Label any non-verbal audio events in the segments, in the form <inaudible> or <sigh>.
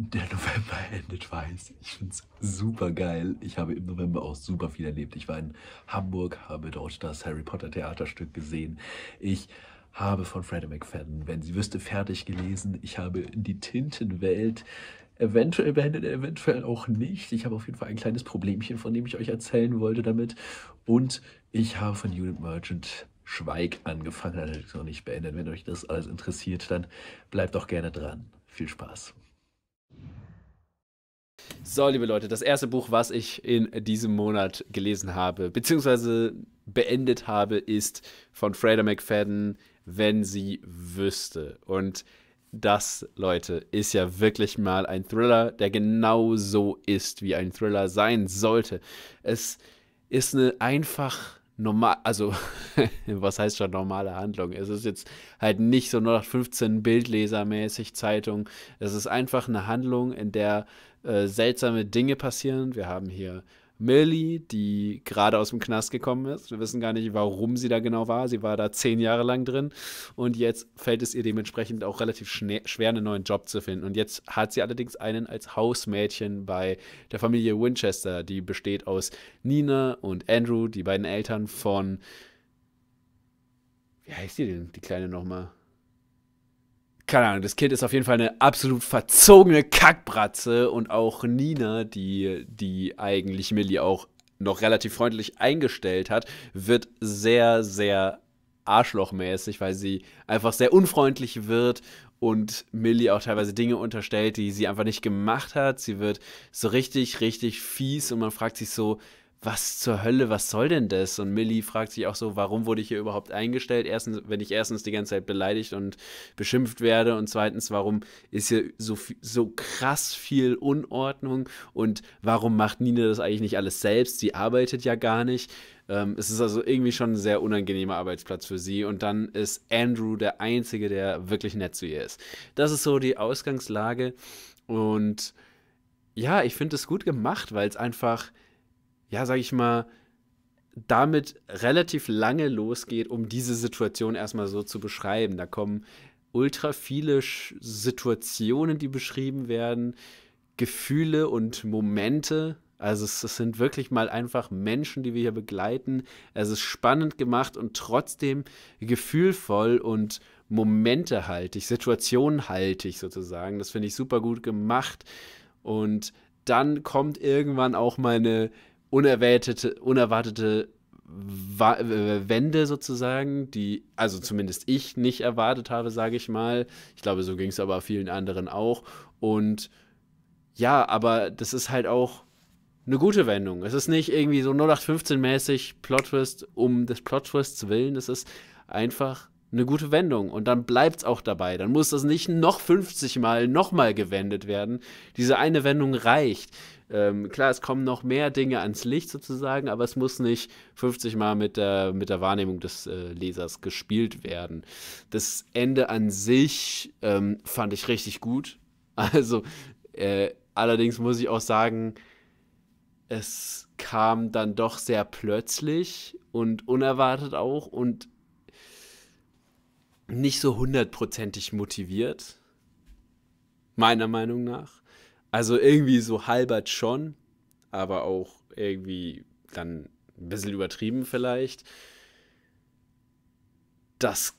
der November <laughs> endet weiß. Ich finde es super geil. Ich habe im November auch super viel erlebt. Ich war in Hamburg, habe dort das Harry Potter Theaterstück gesehen. Ich habe von Freddie McFadden, wenn sie wüsste, fertig gelesen. Ich habe die Tintenwelt eventuell beendet, eventuell auch nicht. Ich habe auf jeden Fall ein kleines Problemchen, von dem ich euch erzählen wollte damit. Und ich habe von Unit Merchant Schweig angefangen, allerdings noch nicht beendet. Wenn euch das alles interessiert, dann bleibt doch gerne dran. Viel Spaß. So, liebe Leute, das erste Buch, was ich in diesem Monat gelesen habe, beziehungsweise beendet habe, ist von Freda McFadden, Wenn sie wüsste. Und das, Leute, ist ja wirklich mal ein Thriller, der genau so ist, wie ein Thriller sein sollte. Es ist eine einfach normal, also <laughs> was heißt schon normale Handlung? Es ist jetzt halt nicht so 0815 Bildlesermäßig Zeitung. Es ist einfach eine Handlung, in der äh, seltsame Dinge passieren. Wir haben hier Millie, die gerade aus dem Knast gekommen ist. Wir wissen gar nicht, warum sie da genau war. Sie war da zehn Jahre lang drin und jetzt fällt es ihr dementsprechend auch relativ schwer, einen neuen Job zu finden. Und jetzt hat sie allerdings einen als Hausmädchen bei der Familie Winchester, die besteht aus Nina und Andrew, die beiden Eltern von. Wie heißt die denn, die Kleine nochmal? keine Ahnung, das Kind ist auf jeden Fall eine absolut verzogene Kackbratze und auch Nina, die, die eigentlich Millie auch noch relativ freundlich eingestellt hat, wird sehr, sehr arschlochmäßig, weil sie einfach sehr unfreundlich wird und Millie auch teilweise Dinge unterstellt, die sie einfach nicht gemacht hat. Sie wird so richtig, richtig fies und man fragt sich so, was zur Hölle, was soll denn das? Und Millie fragt sich auch so, warum wurde ich hier überhaupt eingestellt? Erstens, wenn ich erstens die ganze Zeit beleidigt und beschimpft werde und zweitens, warum ist hier so, so krass viel Unordnung und warum macht Nina das eigentlich nicht alles selbst? Sie arbeitet ja gar nicht. Ähm, es ist also irgendwie schon ein sehr unangenehmer Arbeitsplatz für sie und dann ist Andrew der Einzige, der wirklich nett zu ihr ist. Das ist so die Ausgangslage und ja, ich finde es gut gemacht, weil es einfach ja, sag ich mal, damit relativ lange losgeht, um diese Situation erstmal so zu beschreiben. Da kommen ultra viele Sch Situationen, die beschrieben werden, Gefühle und Momente. Also es, es, sind wirklich mal einfach Menschen, die wir hier begleiten. Es ist spannend gemacht und trotzdem gefühlvoll und momentehaltig, situationhaltig sozusagen. Das finde ich super gut gemacht. Und dann kommt irgendwann auch meine unerwartete, unerwartete äh, Wende sozusagen, die also zumindest ich nicht erwartet habe, sage ich mal. Ich glaube, so ging es aber vielen anderen auch. Und ja, aber das ist halt auch eine gute Wendung. Es ist nicht irgendwie so 0815-mäßig Plot-Twist um des Plot-Twists willen. Es ist einfach eine gute Wendung und dann bleibt es auch dabei. Dann muss das nicht noch 50 Mal nochmal gewendet werden. Diese eine Wendung reicht ähm, klar, es kommen noch mehr Dinge ans Licht sozusagen, aber es muss nicht 50 Mal mit der, mit der Wahrnehmung des äh, Lesers gespielt werden. Das Ende an sich ähm, fand ich richtig gut. <laughs> Also, äh, allerdings muss ich auch sagen, es kam dann doch sehr plötzlich und unerwartet auch und nicht so hundertprozentig motiviert, meiner Meinung nach. Also irgendwie so halbert schon, aber auch irgendwie dann ein bisschen übertrieben vielleicht. Das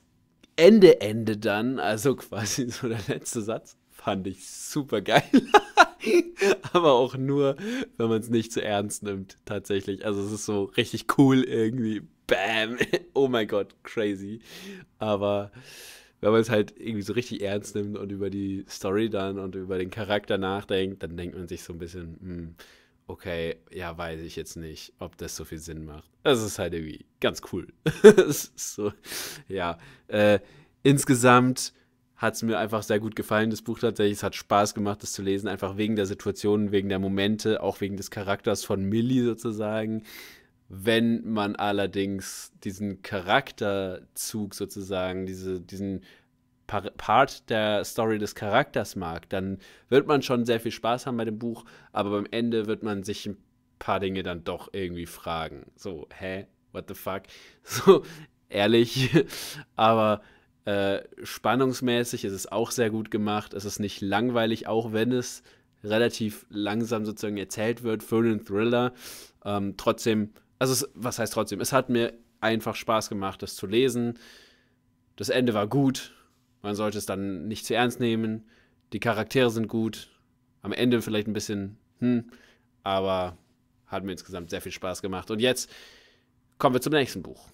Ende, Ende dann, also <laughs> quasi so der letzte Satz, fand ich super geil. <laughs> aber auch nur, wenn man es nicht zu ernst nimmt, tatsächlich. Also es ist so richtig cool irgendwie. Bam! <laughs> oh mein Gott, crazy. Aber wenn man es halt irgendwie so richtig ernst nimmt und über die Story dann und über den Charakter nachdenkt, dann denkt man sich so ein bisschen, hm, okay, ja, weiß ich jetzt nicht, ob das so viel Sinn macht. Das ist halt irgendwie ganz cool. <laughs> so, ja. Äh, insgesamt hat es mir einfach sehr gut gefallen, das Buch tatsächlich. Es hat Spaß gemacht, das zu lesen, einfach wegen der Situation, wegen der Momente, auch wegen des Charakters von Millie sozusagen. Wenn man allerdings diesen Charakterzug sozusagen, diese, diesen Part der Story des Charakters mag, dann wird man schon sehr viel Spaß haben bei dem Buch, aber beim Ende wird man sich ein paar Dinge dann doch irgendwie fragen. So, hä? What the fuck? <laughs> So, ehrlich. <laughs> aber äh, spannungsmäßig ist es auch sehr gut gemacht. Es ist nicht langweilig, auch wenn es relativ langsam sozusagen erzählt wird für einen Thriller. Ähm, trotzdem also, es, was heißt trotzdem? Es hat mir einfach Spaß gemacht, das zu lesen. Das Ende war gut. Man sollte es dann nicht zu ernst nehmen. Die Charaktere sind gut. Am Ende vielleicht ein bisschen, hm, aber hat mir insgesamt sehr viel Spaß gemacht. Und jetzt kommen wir zum nächsten Buch.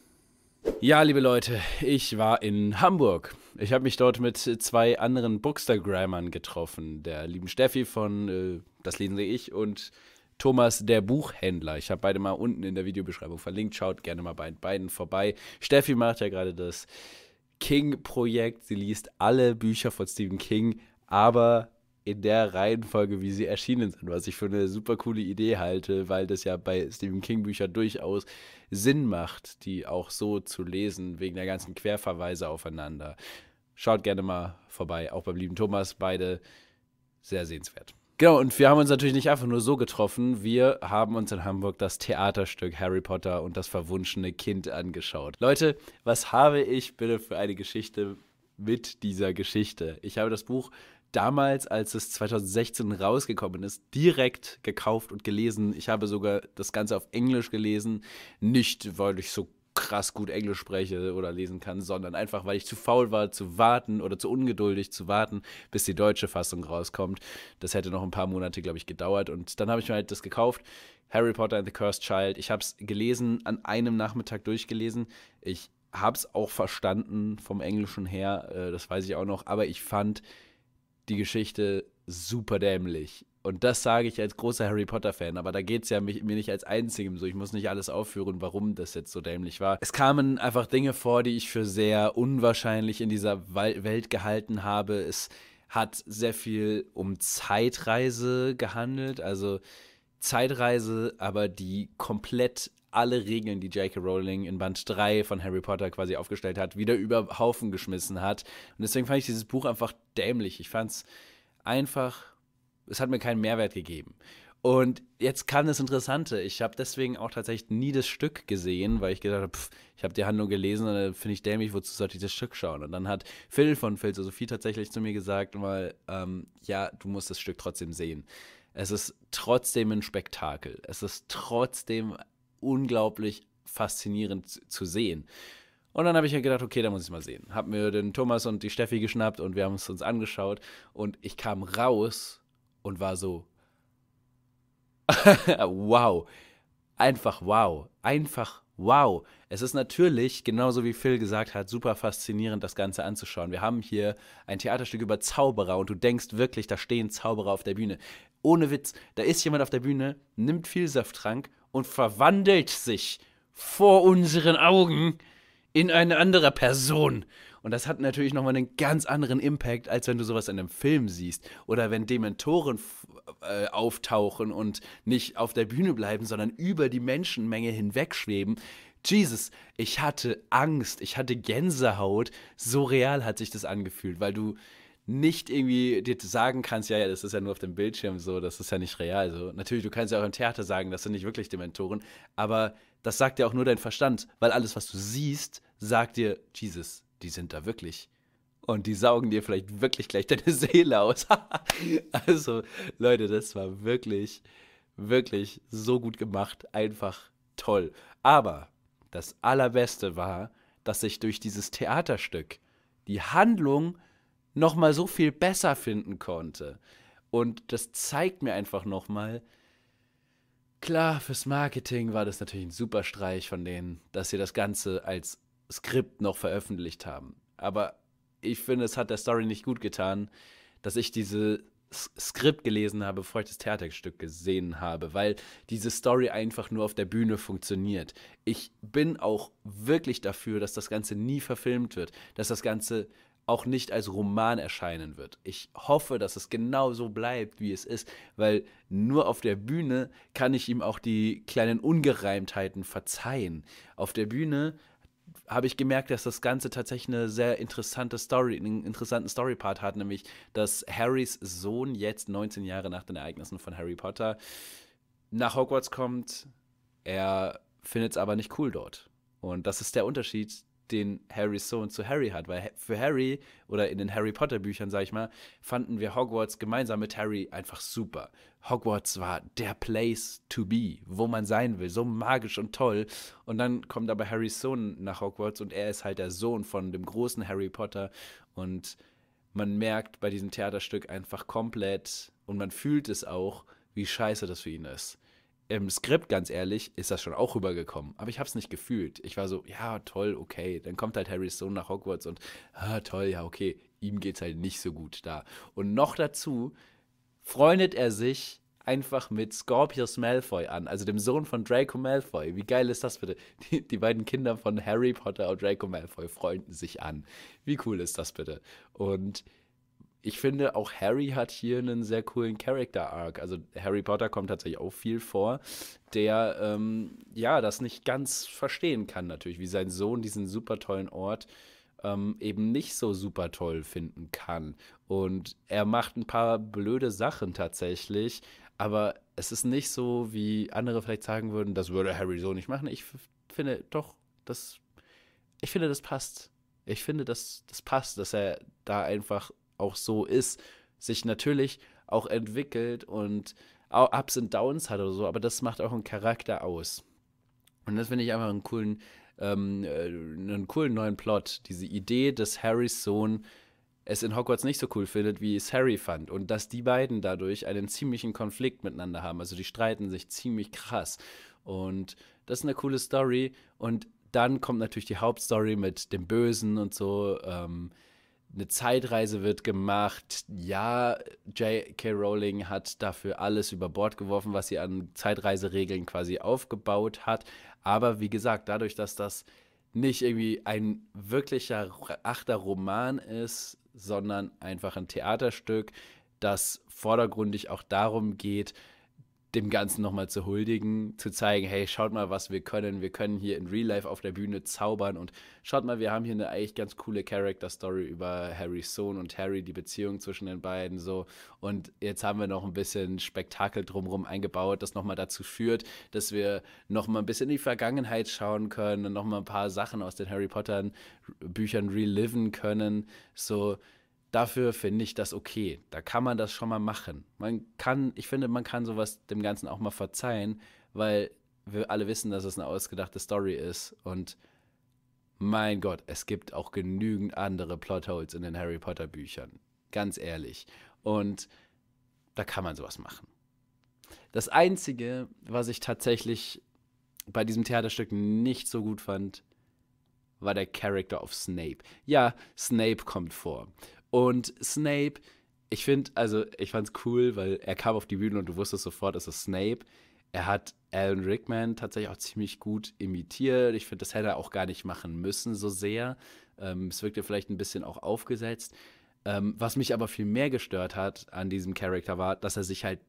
Ja, liebe Leute, ich war in Hamburg. Ich habe mich dort mit zwei anderen Bookstagrammern getroffen, der lieben Steffi von äh, Das Lesen sehe ich und Thomas der Buchhändler. Ich habe beide mal unten in der Videobeschreibung verlinkt. Schaut gerne mal bei beiden vorbei. Steffi macht ja gerade das King-Projekt. Sie liest alle Bücher von Stephen King, aber in der Reihenfolge, wie sie erschienen sind, was ich für eine super coole Idee halte, weil das ja bei Stephen King Büchern durchaus Sinn macht, die auch so zu lesen, wegen der ganzen Querverweise aufeinander. Schaut gerne mal vorbei, auch beim lieben Thomas, beide sehr sehenswert. Genau, und wir haben uns natürlich nicht einfach nur so getroffen. Wir haben uns in Hamburg das Theaterstück Harry Potter und das verwunschene Kind angeschaut. Leute, was habe ich bitte für eine Geschichte mit dieser Geschichte? Ich habe das Buch damals, als es 2016 rausgekommen ist, direkt gekauft und gelesen. Ich habe sogar das Ganze auf Englisch gelesen. Nicht, weil ich so krass gut Englisch spreche oder lesen kann, sondern einfach, weil ich zu faul war zu warten oder zu ungeduldig zu warten, bis die deutsche Fassung rauskommt. Das hätte noch ein paar Monate, glaube ich, gedauert. Und dann habe ich mir halt das gekauft. Harry Potter and the Cursed Child. Ich habe es gelesen, an einem Nachmittag durchgelesen. Ich habe es auch verstanden vom Englischen her, äh, das weiß ich auch noch, aber ich fand die Geschichte super dämlich und das sage ich als großer Harry Potter-Fan, aber da geht es ja mich, mir nicht als einzigem so. Ich muss nicht alles aufführen, warum das jetzt so dämlich war. Es kamen einfach Dinge vor, die ich für sehr unwahrscheinlich in dieser Welt gehalten habe. Es hat sehr viel um Zeitreise gehandelt, also Zeitreise, aber die komplett alle Regeln, die J.K. Rowling in Band 3 von Harry Potter quasi aufgestellt hat, wieder über Haufen geschmissen hat. Und deswegen fand ich dieses Buch einfach dämlich. Ich fand es einfach es hat mir keinen Mehrwert gegeben. Und jetzt kam das Interessante. Ich habe deswegen auch tatsächlich nie das Stück gesehen, weil ich gedacht habe, ich habe die Handlung gelesen und dann finde ich dämlich, wozu sollte ich das Stück schauen? Und dann hat Phil von Phil so Sophie tatsächlich zu mir gesagt, mal, ähm, ja, du musst das Stück trotzdem sehen. Es ist trotzdem ein Spektakel. Es ist trotzdem unglaublich faszinierend zu sehen. Und dann habe ich mir gedacht, okay, da muss ich mal sehen. Habe mir den Thomas und die Steffi geschnappt und wir haben es uns angeschaut und ich kam raus und war so, <laughs> wow, einfach wow, einfach wow. Es ist natürlich, genauso wie Phil gesagt hat, super faszinierend, das Ganze anzuschauen. Wir haben hier ein Theaterstück über Zauberer und du denkst wirklich, da stehen Zauberer auf der Bühne. Ohne Witz, da ist jemand auf der Bühne, nimmt viel Safttrank und verwandelt sich vor unseren Augen in eine andere Person. Und das hat natürlich nochmal einen ganz anderen Impact, als wenn du sowas in einem Film siehst. Oder wenn Dementoren äh, auftauchen und nicht auf der Bühne bleiben, sondern über die Menschenmenge hinwegschweben. Jesus, ich hatte Angst, ich hatte Gänsehaut. So real hat sich das angefühlt, weil du nicht irgendwie dir sagen kannst, ja, ja, das ist ja nur auf dem Bildschirm so, das ist ja nicht real so. Also natürlich, du kannst ja auch im Theater sagen, das sind nicht wirklich Dementoren, aber das sagt ja auch nur dein Verstand, weil alles, was du siehst, sagt dir, Jesus, die sind da wirklich und die saugen dir vielleicht wirklich gleich <laughs> deine Seele aus. <laughs> also, Leute, das war wirklich, wirklich so gut gemacht. Einfach toll. Aber das Allerbeste war, dass ich durch dieses Theaterstück die Handlung nochmal so viel besser finden konnte. Und das zeigt mir einfach nochmal, klar, fürs Marketing war das natürlich ein super Streich von denen, dass sie das Ganze als Skript noch veröffentlicht haben. Aber ich finde, es hat der Story nicht gut getan, dass ich dieses Skript gelesen habe, bevor ich das Theaterstück gesehen habe, weil diese Story einfach nur auf der Bühne funktioniert. Ich bin auch wirklich dafür, dass das Ganze nie verfilmt wird, dass das Ganze auch nicht als Roman erscheinen wird. Ich hoffe, dass es genau so bleibt, wie es ist, weil nur auf der Bühne kann ich ihm auch die kleinen Ungereimtheiten verzeihen. Auf der Bühne habe ich gemerkt, dass das Ganze tatsächlich eine sehr interessante Story, einen interessanten Story-Part hat, nämlich, dass Harrys Sohn jetzt 19 Jahre nach den Ereignissen von Harry Potter nach Hogwarts kommt. Er findet es aber nicht cool dort. Und das ist der Unterschied den Harrys Sohn zu Harry hat. Weil für Harry oder in den Harry Potter Büchern, sag ich mal, fanden wir Hogwarts gemeinsam mit Harry einfach super. Hogwarts war der Place to be, wo man sein will, so magisch und toll. Und dann kommt aber Harrys Sohn nach Hogwarts und er ist halt der Sohn von dem großen Harry Potter. Und man merkt bei diesem Theaterstück einfach komplett und man fühlt es auch, wie scheiße das für ihn ist im Skript, ganz ehrlich, ist das schon auch rübergekommen. Aber ich habe es nicht gefühlt. Ich war so, ja, toll, okay. Dann kommt halt Harrys Sohn nach Hogwarts und, ah, toll, ja, okay. Ihm geht's halt nicht so gut da. Und noch dazu freundet er sich einfach mit Scorpius Malfoy an, also dem Sohn von Draco Malfoy. Wie geil ist das bitte? Die, die, beiden Kinder von Harry Potter und Draco Malfoy freunden sich an. Wie cool ist das bitte? Und ich finde, auch Harry hat hier einen sehr coolen Character-Arc. Also Harry Potter kommt tatsächlich auch viel vor, der ähm, ja das nicht ganz verstehen kann, natürlich, wie sein Sohn diesen super tollen Ort ähm, eben nicht so super toll finden kann. Und er macht ein paar blöde Sachen tatsächlich, aber es ist nicht so, wie andere vielleicht sagen würden, das würde Harry so nicht machen. Ich finde doch, das, ich finde, das passt. Ich finde, das, das passt, dass er da einfach auch so ist, sich natürlich auch entwickelt und Ups und Downs hat oder so, aber das macht auch einen Charakter aus. Und das finde ich einfach einen coolen, ähm, äh, einen coolen neuen Plot. Diese Idee, dass Harrys Sohn es in Hogwarts nicht so cool findet, wie es Harry fand. Und dass die beiden dadurch einen ziemlichen Konflikt miteinander haben. Also die streiten sich ziemlich krass. Und das ist eine coole Story. Und dann kommt natürlich die Hauptstory mit dem Bösen und so. Ähm, eine Zeitreise wird gemacht. Ja, J.K. Rowling hat dafür alles über Bord geworfen, was sie an Zeitreiseregeln quasi aufgebaut hat. Aber wie gesagt, dadurch, dass das nicht irgendwie ein wirklicher achter Roman ist, sondern einfach ein Theaterstück, das vordergründig auch darum geht, dem Ganzen nochmal zu huldigen, zu zeigen, hey, schaut mal, was wir können. Wir können hier in Real Life auf der Bühne zaubern und schaut mal, wir haben hier eine eigentlich ganz coole Character-Story über Harrys Sohn und Harry, die Beziehung zwischen den beiden so. Und jetzt haben wir noch ein bisschen Spektakel drumherum eingebaut, das nochmal dazu führt, dass wir nochmal ein bisschen in die Vergangenheit schauen können und nochmal ein paar Sachen aus den Harry Potter-Büchern reliven können. So, dafür finde ich das okay. Da kann man das schon mal machen. Man kann, ich finde, man kann sowas dem Ganzen auch mal verzeihen, weil wir alle wissen, dass es eine ausgedachte Story ist und mein Gott, es gibt auch genügend andere Plotholes in den Harry Potter Büchern. Ganz ehrlich. Und da kann man sowas machen. Das Einzige, was ich tatsächlich bei diesem Theaterstück nicht so gut fand, war der Character of Snape. Ja, Snape kommt vor. Und Snape, ich finde, also ich fand es cool, weil er kam auf die Bühne und du wusstest sofort, es ist Snape. Er hat Alan Rickman tatsächlich auch ziemlich gut imitiert. Ich finde, das hätte er auch gar nicht machen müssen, so sehr. Ähm, es wirkte vielleicht ein bisschen auch aufgesetzt. Ähm, was mich aber viel mehr gestört hat an diesem Charakter war, dass er sich halt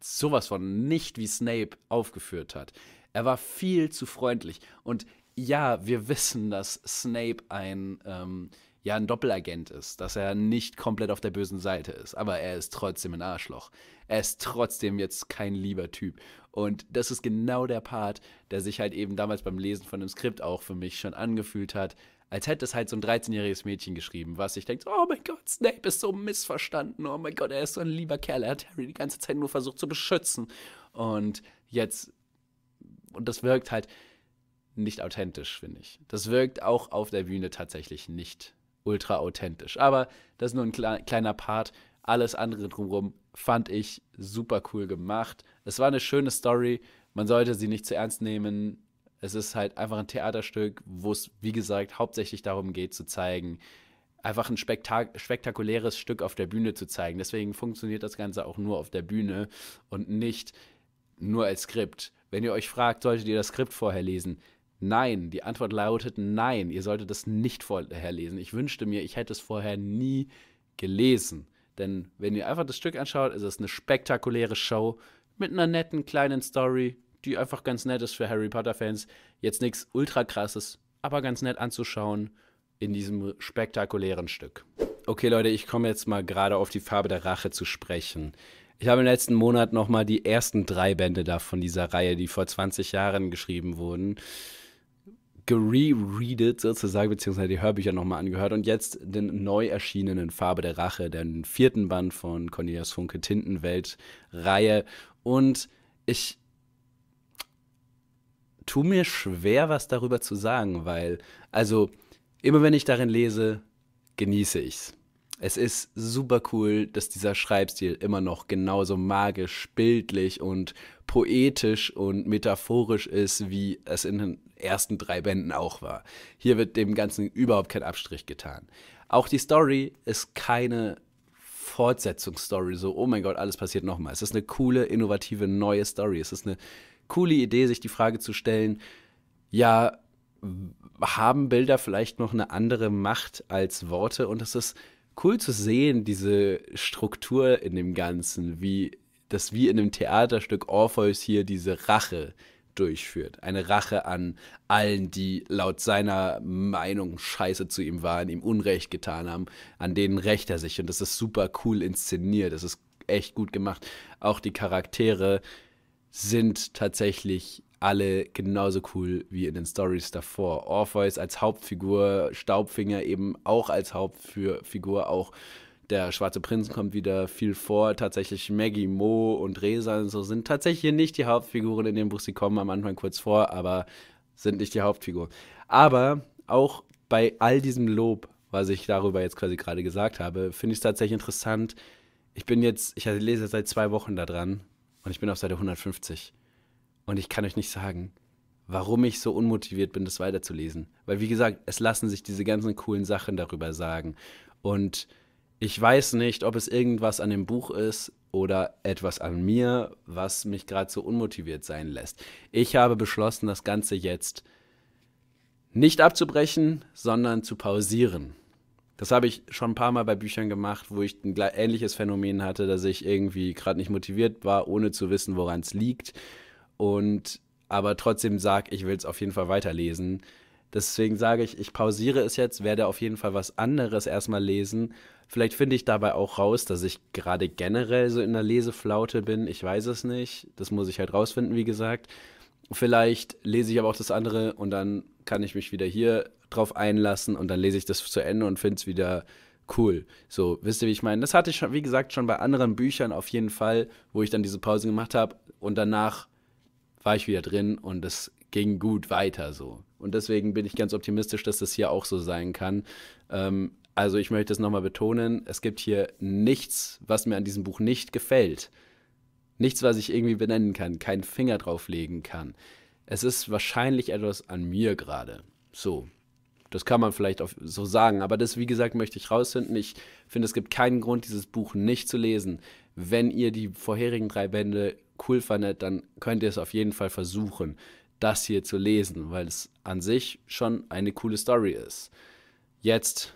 sowas von nicht wie Snape aufgeführt hat. Er war viel zu freundlich. Und ja, wir wissen, dass Snape ein ähm, ja ein Doppelagent ist, dass er nicht komplett auf der bösen Seite ist, aber er ist trotzdem ein Arschloch. Er ist trotzdem jetzt kein lieber Typ. Und das ist genau der Part, der sich halt eben damals beim Lesen von dem Skript auch für mich schon angefühlt hat, als hätte es halt so ein 13-jähriges Mädchen geschrieben, was sich denkt, oh mein Gott, Snape ist so missverstanden, oh mein Gott, er ist so ein lieber Kerl, er hat Harry die ganze Zeit nur versucht zu beschützen. Und jetzt, und das wirkt halt nicht authentisch, finde ich. Das wirkt auch auf der Bühne tatsächlich nicht ultra authentisch. Aber das ist nur ein kleiner Part. Alles andere drumherum fand ich super cool gemacht. Es war eine schöne Story. Man sollte sie nicht zu ernst nehmen. Es ist halt einfach ein Theaterstück, wo es, wie gesagt, hauptsächlich darum geht, zu zeigen, einfach ein spektak spektakuläres Stück auf der Bühne zu zeigen. Deswegen funktioniert das Ganze auch nur auf der Bühne und nicht nur als Skript. Wenn ihr euch fragt, solltet ihr das Skript vorher lesen? Nein, die Antwort lautet nein. Ihr solltet es nicht vorher lesen. Ich wünschte mir, ich hätte es vorher nie gelesen. Denn wenn ihr einfach das Stück anschaut, ist es eine spektakuläre Show mit einer netten kleinen Story, die einfach ganz nett ist für Harry Potter-Fans. Jetzt nichts ultra krasses, aber ganz nett anzuschauen in diesem spektakulären Stück. Okay, Leute, ich komme jetzt mal gerade auf die Farbe der Rache zu sprechen. Ich habe im letzten Monat nochmal die ersten drei Bände da von dieser Reihe, die vor 20 Jahren geschrieben wurden, gerereadet sozusagen, beziehungsweise die Hörbücher nochmal angehört und jetzt den neu erschienenen Farbe der Rache, den vierten Band von Cornelius Funke Tintenwelt-Reihe. Und ich tue mir schwer, was darüber zu sagen, weil, also, immer wenn ich darin lese, genieße ich's es ist super cool, dass dieser Schreibstil immer noch genauso magisch, bildlich und poetisch und metaphorisch ist, wie es in den ersten drei Bänden auch war. Hier wird dem Ganzen überhaupt kein Abstrich getan. Auch die Story ist keine Fortsetzungsstory, so, oh mein Gott, alles passiert nochmal. Es ist eine coole, innovative, neue Story. Es ist eine coole Idee, sich die Frage zu stellen, ja, haben Bilder vielleicht noch eine andere Macht als Worte? Und es ist cool zu sehen, diese Struktur in dem Ganzen, wie das wie in einem Theaterstück Orpheus hier diese Rache durchführt. Eine Rache an allen, die laut seiner Meinung scheiße zu ihm waren, ihm Unrecht getan haben, an denen rächt er sich. Und das ist super cool inszeniert, das ist echt gut gemacht. Auch die Charaktere sind tatsächlich alle genauso cool wie in den Stories davor. Orpheus als Hauptfigur, Staubfinger eben auch als Hauptfigur, auch der Schwarze Prinz kommt wieder viel vor. Tatsächlich Maggie, Mo und Reza und so sind tatsächlich nicht die Hauptfiguren in dem Buch. Sie kommen am Anfang kurz vor, aber sind nicht die Hauptfiguren. Aber auch bei all diesem Lob, was ich darüber jetzt quasi gerade gesagt habe, finde ich es tatsächlich interessant. Ich bin jetzt, ich lese seit zwei Wochen da dran und ich bin auf Seite 150. Und ich kann euch nicht sagen, warum ich so unmotiviert bin, das weiterzulesen. Weil, wie gesagt, es lassen sich diese ganzen coolen Sachen darüber sagen. Und ich weiß nicht, ob es irgendwas an dem Buch ist oder etwas an mir, was mich gerade so unmotiviert sein lässt. Ich habe beschlossen, das Ganze jetzt nicht abzubrechen, sondern zu pausieren. Das habe ich schon ein paar Mal bei Büchern gemacht, wo ich ein ähnliches Phänomen hatte, dass ich irgendwie gerade nicht motiviert war, ohne zu wissen, woran es liegt und aber trotzdem sage, ich will es auf jeden Fall weiterlesen. Deswegen sage ich, ich pausiere es jetzt, werde auf jeden Fall was anderes erstmal lesen. Vielleicht finde ich dabei auch raus, dass ich gerade generell so in der Leseflaute bin. Ich weiß es nicht. Das muss ich halt rausfinden, wie gesagt. Vielleicht lese ich aber auch das andere und dann kann ich mich wieder hier drauf einlassen und dann lese ich das zu Ende und finde es wieder cool. So, wisst ihr, wie ich meine? Das hatte ich schon, wie gesagt, schon bei anderen Büchern auf jeden Fall, wo ich dann diese Pause gemacht habe und danach war ich wieder drin und es ging gut weiter so. Und deswegen bin ich ganz optimistisch, dass das hier auch so sein kann. Ähm, also ich möchte es nochmal betonen, es gibt hier nichts, was mir an diesem Buch nicht gefällt. Nichts, was ich irgendwie benennen kann, keinen Finger drauflegen kann. Es ist wahrscheinlich etwas an mir gerade. So, das kann man vielleicht auch so sagen, aber das, wie gesagt, möchte ich rausfinden. Ich finde, es gibt keinen Grund, dieses Buch nicht zu lesen. Wenn ihr die vorherigen drei Bände cool fandet, dann könnt ihr es auf jeden Fall versuchen, das hier zu lesen, weil es an sich schon eine coole Story ist. Jetzt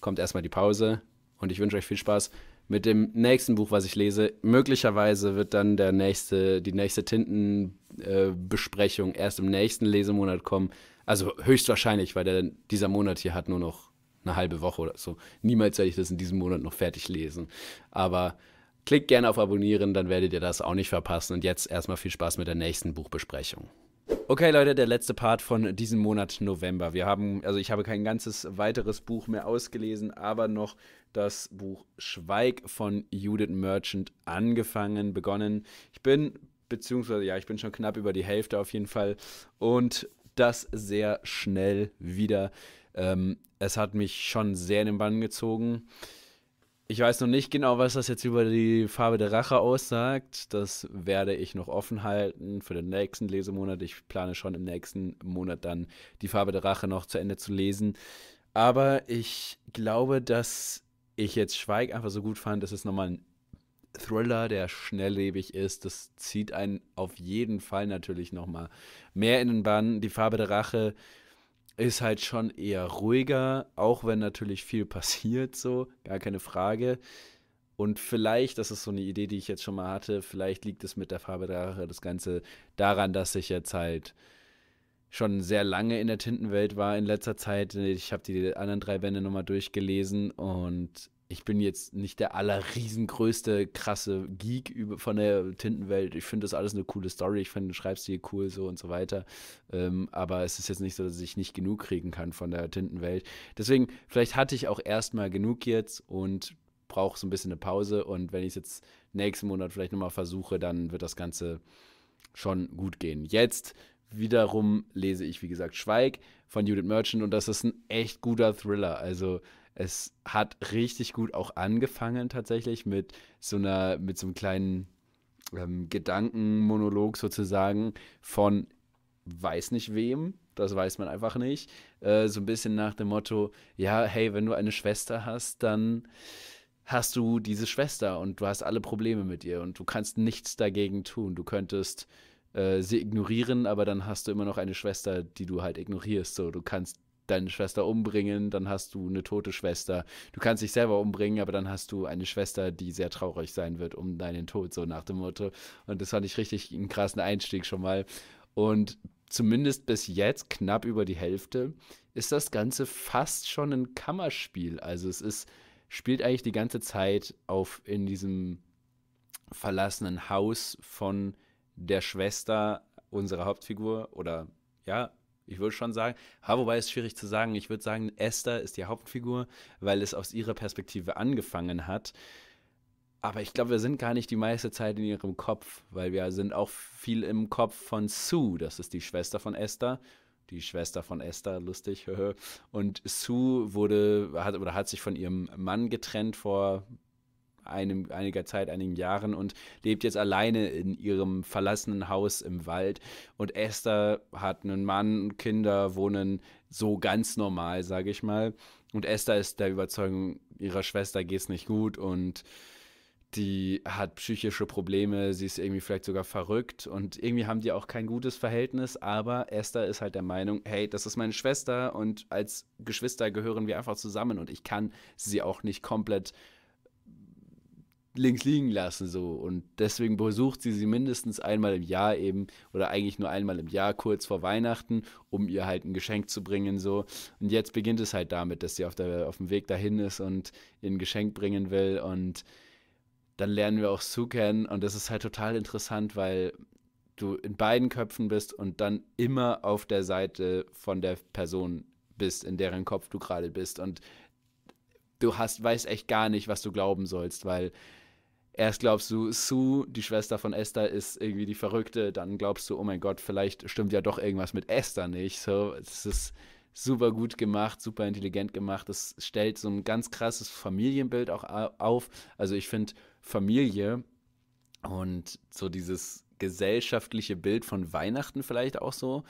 kommt erstmal die Pause und ich wünsche euch viel Spaß mit dem nächsten Buch, was ich lese. Möglicherweise wird dann der nächste, die nächste Tintenbesprechung äh, erst im nächsten Lesemonat kommen. Also höchstwahrscheinlich, weil der, dieser Monat hier hat nur noch eine halbe Woche oder so. Niemals werde ich das in diesem Monat noch fertig lesen. Aber Klickt gerne auf Abonnieren, dann werdet ihr das auch nicht verpassen. Und jetzt erstmal viel Spaß mit der nächsten Buchbesprechung. Okay, Leute, der letzte Part von diesem Monat November. Wir haben, also ich habe kein ganzes weiteres Buch mehr ausgelesen, aber noch das Buch Schweig von Judith Merchant angefangen, begonnen. Ich bin, beziehungsweise ja, ich bin schon knapp über die Hälfte auf jeden Fall und das sehr schnell wieder. Ähm, es hat mich schon sehr in den Bann gezogen. Ich weiß noch nicht genau, was das jetzt über die Farbe der Rache aussagt. Das werde ich noch offen halten für den nächsten Lesemonat. Ich plane schon im nächsten Monat dann die Farbe der Rache noch zu Ende zu lesen. Aber ich glaube, dass ich jetzt Schweig einfach so gut fand. Das ist nochmal ein Thriller, der schnelllebig ist. Das zieht einen auf jeden Fall natürlich nochmal mehr in den Bann. Die Farbe der Rache ist halt schon eher ruhiger, auch wenn natürlich viel <laughs> passiert, so, gar keine Frage. Und vielleicht, das ist so eine Idee, die ich jetzt schon mal hatte, vielleicht liegt es mit der Farbe der Rache das Ganze daran, dass ich jetzt halt schon sehr lange in der Tintenwelt war in letzter Zeit. Ich habe die anderen drei Bände nochmal durchgelesen und ich bin jetzt nicht der allerriesengrößte, krasse Geek von der Tintenwelt. Ich finde das alles eine coole Story. Ich finde den Schreibstil cool so und so weiter. Ähm, aber es ist jetzt nicht so, dass ich nicht genug kriegen kann von der Tintenwelt. Deswegen, vielleicht hatte ich auch erstmal genug jetzt und brauche so ein bisschen eine Pause. Und wenn ich es jetzt nächsten Monat vielleicht nochmal versuche, dann wird das Ganze schon gut gehen. Jetzt wiederum lese ich, wie gesagt, Schweig von Judith Merchant und das ist ein echt guter Thriller. Also es hat richtig gut auch angefangen tatsächlich mit so einer, mit so einem kleinen ähm, Gedankenmonolog sozusagen von weiß nicht wem, das weiß man einfach nicht. Äh, so ein bisschen nach dem Motto, ja, hey, wenn du eine Schwester hast, dann hast du diese Schwester und du hast alle Probleme mit ihr und du kannst nichts dagegen tun. Du könntest äh, sie ignorieren, aber dann hast du immer noch eine Schwester, die du halt ignorierst. So, du kannst deine Schwester umbringen, dann hast du eine tote Schwester. Du kannst dich selber umbringen, aber dann hast du eine Schwester, die sehr traurig sein wird um deinen Tod, so nach dem Motto. Und das fand ich richtig einen krassen Einstieg schon mal. Und zumindest bis jetzt, knapp über die Hälfte, ist das Ganze fast schon ein Kammerspiel. Also es ist, spielt eigentlich die ganze Zeit auf in diesem verlassenen Haus von der Schwester unserer Hauptfigur oder ja, ich würde schon sagen, ja, wobei es schwierig zu sagen. Ich würde sagen, Esther ist die Hauptfigur, weil es aus ihrer Perspektive angefangen hat. Aber ich glaube, wir sind gar nicht die meiste Zeit in ihrem Kopf, weil wir sind auch viel im Kopf von Sue. Das ist die Schwester von Esther. Die Schwester von Esther, lustig. <laughs> Und Sue wurde, hat, oder hat sich von ihrem Mann getrennt vor einem, einiger Zeit, einigen Jahren und lebt jetzt alleine in ihrem verlassenen Haus im Wald. Und Esther hat einen Mann, Kinder, wohnen so ganz normal, sage ich mal. Und Esther ist der Überzeugung, ihrer Schwester geht es nicht gut und die hat psychische Probleme, sie ist irgendwie vielleicht sogar verrückt und irgendwie haben die auch kein gutes Verhältnis, aber Esther ist halt der Meinung, hey, das ist meine Schwester und als Geschwister gehören wir einfach zusammen und ich kann sie auch nicht komplett links liegen lassen so und deswegen besucht sie sie mindestens einmal im Jahr eben oder eigentlich nur einmal im Jahr kurz vor Weihnachten, um ihr halt ein Geschenk zu bringen so und jetzt beginnt es halt damit, dass sie auf, der, auf dem Weg dahin ist und ihr ein Geschenk bringen will und dann lernen wir auch Sue kennen und das ist halt total interessant, weil du in beiden Köpfen bist und dann immer auf der Seite von der Person bist, in deren Kopf du gerade bist und du hast weißt echt gar nicht, was du glauben sollst, weil erst glaubst du, Sue, die Schwester von Esther, ist irgendwie die Verrückte, dann glaubst du, oh mein Gott, vielleicht stimmt ja doch irgendwas mit Esther nicht. So, es ist super gut gemacht, super intelligent gemacht. Es stellt so ein ganz krasses Familienbild auch auf. Also ich finde Familie und so dieses gesellschaftliche Bild von Weihnachten vielleicht auch so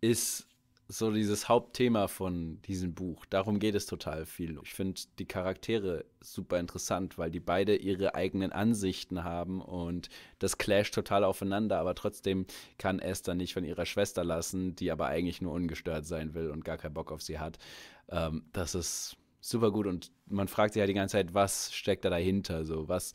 ist so dieses Hauptthema von diesem Buch. Darum geht es total viel. Ich finde die Charaktere super interessant, weil die beide ihre eigenen Ansichten haben und das clasht total aufeinander. Aber trotzdem kann Esther nicht von ihrer Schwester lassen, die aber eigentlich nur ungestört sein will und gar keinen Bock auf sie hat. Ähm, das ist super gut und man fragt sich ja die ganze Zeit, was steckt da dahinter? So, was.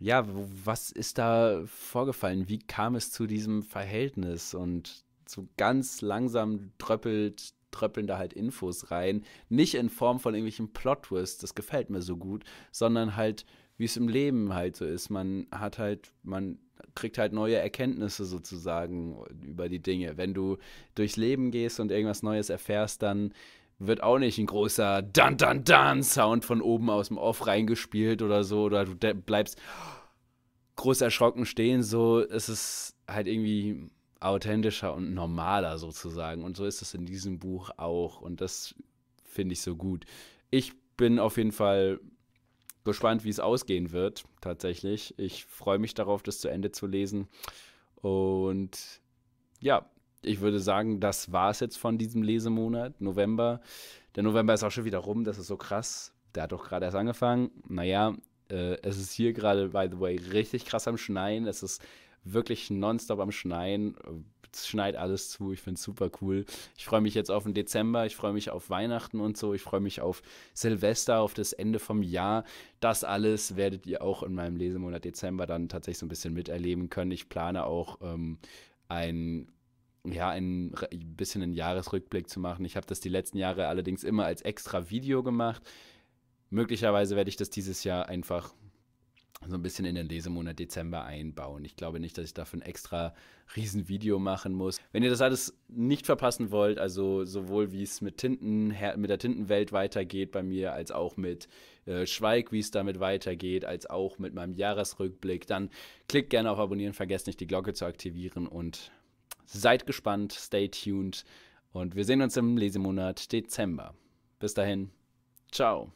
Ja, was ist da vorgefallen? Wie kam es zu diesem Verhältnis? Und so ganz langsam dröppelt, tröppeln da halt Infos rein. Nicht in Form von irgendwelchen Plot-Twists, das gefällt mir so gut, sondern halt, wie es im Leben halt so ist. Man hat halt, man kriegt halt neue Erkenntnisse sozusagen über die Dinge. Wenn du durchs Leben gehst und irgendwas Neues erfährst, dann wird auch nicht ein großer Dan Dan Dan Sound von oben aus dem Off reingespielt oder so oder du bleibst groß erschrocken stehen so es ist halt irgendwie authentischer und normaler sozusagen. Und so ist es in diesem Buch auch. Und das finde ich so gut. Ich bin auf jeden Fall gespannt, wie es ausgehen wird, tatsächlich. Ich freue mich darauf, das zu Ende zu lesen. Und ja, ich würde sagen, das war es jetzt von diesem Lesemonat, November. Der November ist auch schon wieder rum, das ist so krass. Der hat doch gerade erst angefangen. Naja, äh, es ist hier gerade, by the way, richtig krass am Schneien. Es ist wirklich nonstop am Schneien. Es schneit alles zu. Ich finde es super cool. Ich freue mich jetzt auf den Dezember. Ich freue mich auf Weihnachten und so. Ich freue mich auf Silvester, auf das Ende vom Jahr. Das alles werdet ihr auch in meinem Lesemonat Dezember dann tatsächlich so ein bisschen miterleben können. Ich plane auch ähm, ein ja, ein bisschen einen Jahresrückblick zu machen. Ich habe das die letzten Jahre allerdings immer als extra Video gemacht. Möglicherweise werde ich das dieses Jahr einfach so ein bisschen in den Lesemonat Dezember einbauen. Ich glaube nicht, dass ich dafür ein extra Riesenvideo machen muss. Wenn ihr das alles nicht verpassen wollt, also sowohl wie es mit Tinten, mit der Tintenwelt weitergeht bei mir, als auch mit äh, Schweig, wie es damit weitergeht, als auch mit meinem Jahresrückblick, dann klickt gerne auf Abonnieren, vergesst nicht die Glocke zu aktivieren und seid gespannt, stay tuned und wir sehen uns im Lesemonat Dezember. Bis dahin, ciao.